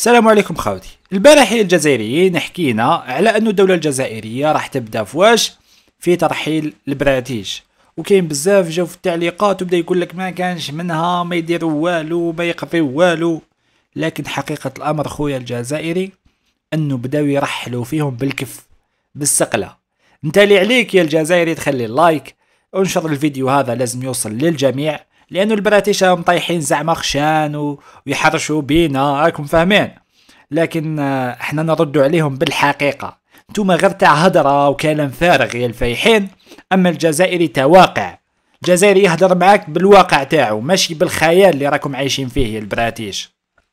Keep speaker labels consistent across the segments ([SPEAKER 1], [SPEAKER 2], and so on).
[SPEAKER 1] السلام عليكم خاوتي البارح الجزائريين حكينا على أن الدولة الجزائرية راح تبدا فواش في ترحيل البراتيج وكاين بزاف جاو في التعليقات وبدا يقول لك ما كانش منها ما يديروا والو ما يقضيو والو لكن حقيقة الأمر خويا الجزائري أنه بداو يرحلوا فيهم بالكف بالسقلة انت اللي عليك يا الجزائري تخلي اللايك انشر الفيديو هذا لازم يوصل للجميع لانه البراتيش راهم طايحين زعما خشان ويحرشوا بينا راكم فاهمين لكن آه، احنا نرد عليهم بالحقيقه نتوما غير تاع هضره وكلام فارغ يا الفايحين اما الجزائري تواقع واقع الجزائري يهضر معاك بالواقع تاعو ماشي بالخيال اللي راكم عايشين فيه يا البراتيش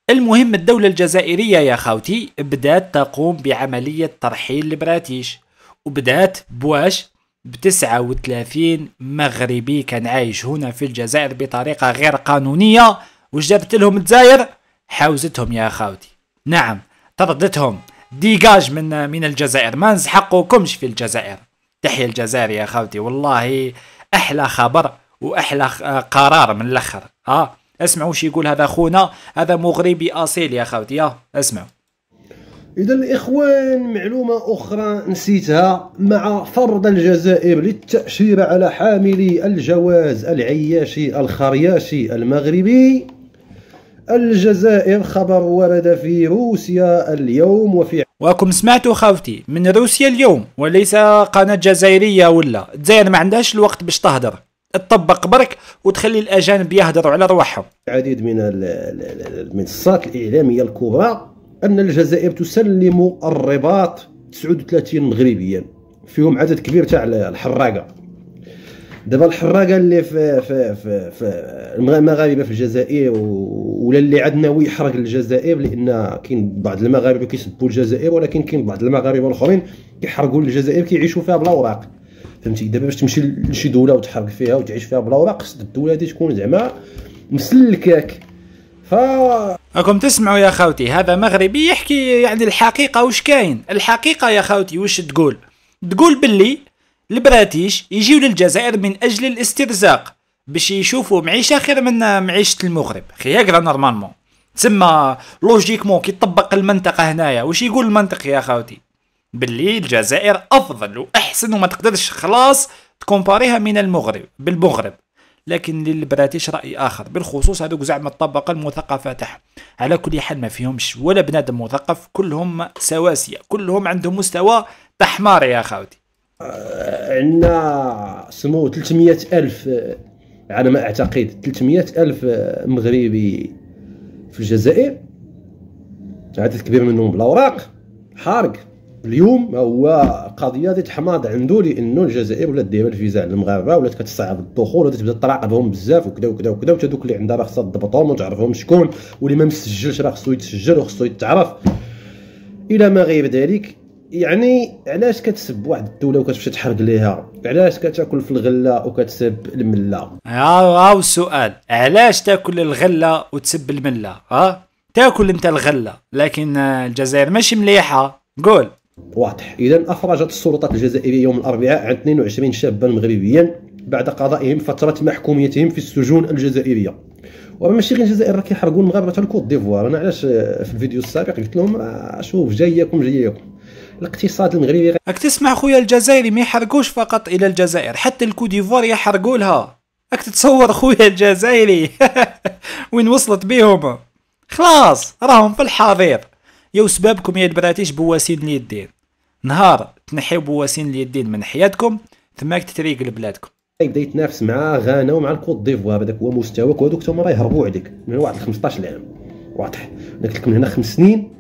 [SPEAKER 1] المهم الدولة الجزائرية يا خاوتي بدات تقوم بعملية ترحيل البراتيش وبدات بواش بتسعة وثلاثين مغربي كان عايش هنا في الجزائر بطريقة غير قانونية واش جابت لهم الجزائر حوزتهم يا خاوتي نعم طردتهم ديجاج من من الجزائر ما نزحقوكمش في الجزائر تحيا الجزائر يا خاوتي والله احلى خبر واحلى قرار من الاخر اه اسمعوا واش يقول هذا خونا هذا مغربي اصيل يا خاوتي اه اسمعوا
[SPEAKER 2] اذا الاخوان معلومه اخرى نسيتها مع فرض الجزائر للتاشيره على حاملي الجواز العياشي الخرياشي المغربي الجزائر خبر ورد
[SPEAKER 1] في روسيا اليوم وفي وكم سمعتوا خاوتي من روسيا اليوم وليس قناة جزائرية ولا الجزائر ما عندهاش الوقت باش تهدر تطبق برك وتخلي الاجانب يهدروا على رواحهم العديد من المنصات الاعلاميه
[SPEAKER 2] الكبرى أن الجزائر تسلم الرباط 39 مغربيا فيهم عدد كبير تاع الحراقة دابا الحراقة اللي في, في, في, في المغاربة في الجزائر ولا اللي عاد ناوي يحرق الجزائر لأن كاين بعض المغاربة كيسبوا الجزائر ولكن كاين بعض المغاربة الآخرين كيحرقوا الجزائر كيعيشوا فيها بلا أوراق فهمتي دابا باش تمشي لشي دولة وتحرق فيها وتعيش فيها بلا أوراق خص الدولة
[SPEAKER 1] هذه تكون زعما مسلكاك ف راكم تسمعوا يا خوتي هذا مغربي يحكي يعني الحقيقه واش كاين الحقيقه يا خوتي واش تقول تقول باللي البراتيش يجيو للجزائر من اجل الاسترزاق باش يشوفوا معيشه خير من معيشه المغرب خي هكذا نورمالمون تسمى لوجيكمون كي طبق المنطقه هنايا واش يقول المنطق يا خوتي باللي الجزائر افضل واحسن وما تقدرش خلاص تكومباريها من المغرب بالمغرب لكن للبراتيش راي اخر بالخصوص هذوك زعما الطبقه المثقفه تاعهم على كل حال ما فيهمش ولا بنادم مثقف كلهم سواسيه كلهم عندهم مستوى تحمار يا خاوتي
[SPEAKER 2] آه، عندنا سمو 300 ألف آه، على ما أعتقد 300 ألف آه، مغربي في الجزائر عدد كبير منهم بالأوراق حارق اليوم هو قضيه الحماض عنده لانه الجزائر ولات دايما الفيزا على المغاربه ولات كتصعب الدخول ولات تبدا تراقبهم بزاف وكذا وكذا وكذا وتا دوك اللي عندها راه خصها تضبطهم وتعرفهم شكون واللي ما مسجلش راه خصو يتسجل وخصو يتعرف الى ما غير ذلك يعني علاش كتسب واحد الدوله وكتمشي تحرق ليها علاش كتاكل في الغله وكتسب المله
[SPEAKER 1] ها هو السؤال علاش تاكل الغله وتسب المله ها تاكل انت الغله لكن الجزائر ماشي مليحه قول واضح اذا اخرجت السلطات
[SPEAKER 2] الجزائريه يوم الاربعاء عن 22 شابا مغربيا بعد قضائهم فتره محكوميتهم في السجون الجزائريه وماشي غير الجزائر راه كيحرقوا المغاربه حتى الكوت ديفوار انا علاش في الفيديو السابق قلت لهم شوف جايكم جايكم الاقتصاد المغربي راك تسمع خويا
[SPEAKER 1] الجزائري ما يحرقوش فقط الى الجزائر حتى الكوت ديفوار يحرقوا لها راك تتصور خويا الجزائري وين وصلت بيهم خلاص راهم في الحاضر يا سبابكم يا البراتيش بواسين اليدين نهار تنحيو بواسين اليدين من حياتكم تماك تتريق لبلادكم بدا طيب، يتنافس مع غانا ومع الكوت
[SPEAKER 2] ديفوار هذاك هو مستواك وهذوك تما راه يهربوا عليك من واحد 15 عام واضح انا قلت لك من هنا خمس سنين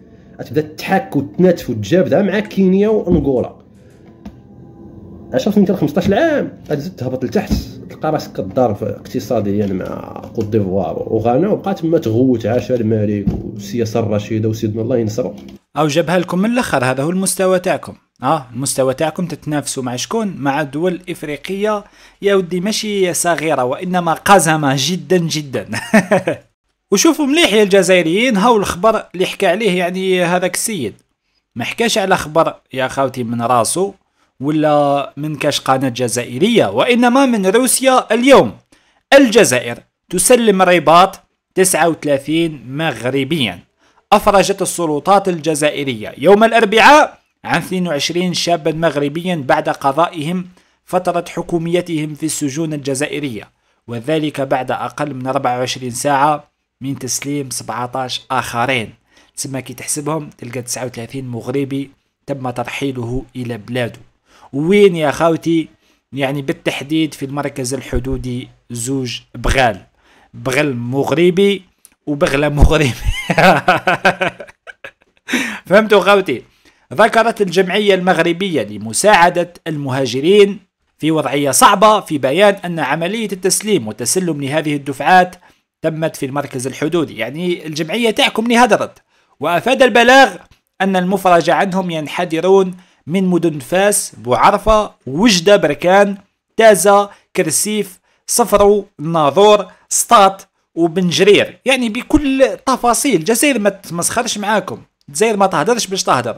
[SPEAKER 2] تبدا تحك وتناتف وتجابد مع كينيا وانغولا 10 سنين 15 عام غتزيد تهبط لتحت تلقى راسك كضارب اقتصاديا يعني مع كوت ديفوار وغانا وبقى تما تغوت عاش الملك والسياسه الرشيده وسيدنا الله ينصرو
[SPEAKER 1] او جابها لكم من الاخر هذا هو المستوى تاعكم اه المستوى تاعكم تتنافسوا مع شكون مع دول افريقيه يا ودي ماشي صغيره وانما قزمه جدا جدا وشوفوا مليح يا الجزائريين هاو الخبر اللي حكى عليه يعني هذاك السيد ما حكاش على خبر يا خاوتي من راسو ولا من كاش قناة جزائرية وإنما من روسيا اليوم الجزائر تسلم رباط 39 مغربيا أفرجت السلطات الجزائرية يوم الأربعاء عن 22 شابا مغربيا بعد قضائهم فترة حكوميتهم في السجون الجزائرية وذلك بعد أقل من 24 ساعة من تسليم 17 آخرين تسمى كي تحسبهم تلقى 39 مغربي تم ترحيله إلى بلاده وين يا خاوتي يعني بالتحديد في المركز الحدودي زوج بغال بغل مغربي وبغلة مغربي فهمتوا خاوتي ذكرت الجمعية المغربية لمساعدة المهاجرين في وضعية صعبة في بيان أن عملية التسليم والتسلم لهذه الدفعات تمت في المركز الحدودي يعني الجمعية تحكم نهدرت وأفاد البلاغ أن المفرج عنهم ينحدرون من مدن فاس بوعرفة وجدة بركان تازة كرسيف صفرو الناظور سطات وبنجرير يعني بكل تفاصيل جزائر ما تتمسخرش معاكم جزائر ما تهدرش باش تهدر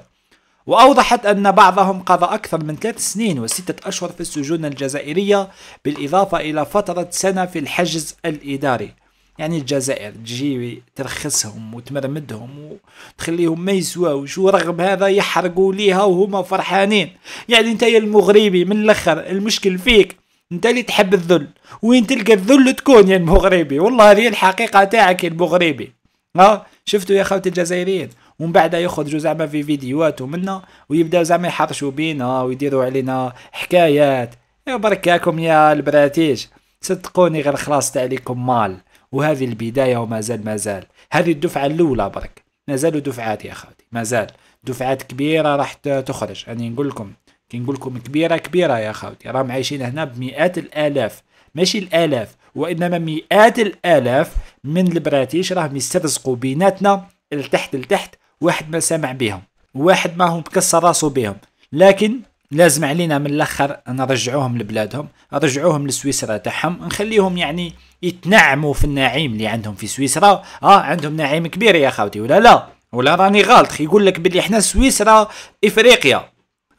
[SPEAKER 1] وأوضحت أن بعضهم قضى أكثر من ثلاث سنين وستة أشهر في السجون الجزائرية بالإضافة إلى فترة سنة في الحجز الإداري يعني الجزائر تجي ترخصهم وتمرمدهم وتخليهم ما يسواوش ورغم هذا يحرقوا ليها وهما فرحانين يعني انت يا المغربي من الاخر المشكل فيك انت اللي تحب الذل وين تلقى الذل تكون يا المغربي والله هذه الحقيقه تاعك يا المغربي ها شفتوا يا خوتي الجزائريين ومن بعد يخرجوا زعما في فيديوهات ومنا ويبداو زعما يحرشوا بينا ويديروا علينا حكايات يا بركاكم يا البراتيج صدقوني غير خلاص تاع مال وهذه البداية وما زال ما زال هذه الدفعة الأولى برك ما زالوا دفعات يا خالتي ما زال دفعات كبيرة راح تخرج أنا نقول لكم كي نقول لكم كبيرة كبيرة يا خالتي راهم عايشين هنا بمئات الآلاف ماشي الآلاف وإنما مئات الآلاف من البراتيش راهم يسترزقوا بيناتنا لتحت لتحت واحد ما سامع بهم واحد ما هو مكسر راسه بهم لكن لازم علينا من الاخر نرجعوهم لبلادهم نرجعوهم لسويسرا تاعهم نخليهم يعني يتنعموا في النعيم اللي عندهم في سويسرا اه عندهم نعيم كبير يا خاوتي ولا لا ولا راني غلط يقول لك بلي احنا سويسرا افريقيا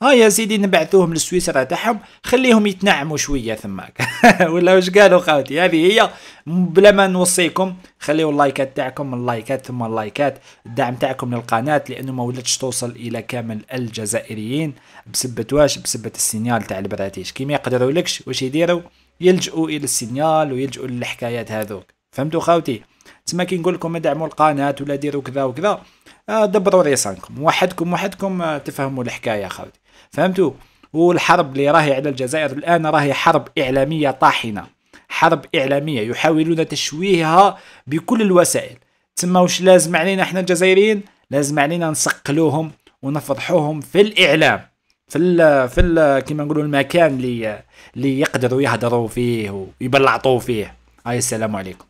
[SPEAKER 1] ها يا سيدي نبعثوهم للسويسرا تاعهم خليهم يتنعموا شويه ثماك ولا واش قالوا خاوتي هذه هي بلا ما نوصيكم خليوا اللايكات تاعكم اللايكات ثم اللايكات الدعم تاعكم للقناه لانه ما ولاتش توصل الى كامل الجزائريين بسبه واش بسبه السينيال تاع البراتيش كيما يقدروا لكش واش يديروا يلجؤوا الى السينيال ويلجؤوا للحكايات هذوك فهمتوا خاوتي تسمى كي نقول لكم ادعموا القناه ولا ديروا كذا وكذا آه، دبروا ريسانكم وحدكم وحدكم آه، تفهموا الحكايه خاوتي فهمتوا والحرب اللي راهي على الجزائر الآن راهي حرب إعلامية طاحنة حرب إعلامية يحاولون تشويهها بكل الوسائل تسمى واش لازم علينا احنا الجزائريين لازم علينا نسقلوهم ونفضحوهم في الإعلام في الـ في الـ كيما نقولوا المكان اللي اللي يقدروا يهضروا فيه ويبلعطوا فيه هاي السلام عليكم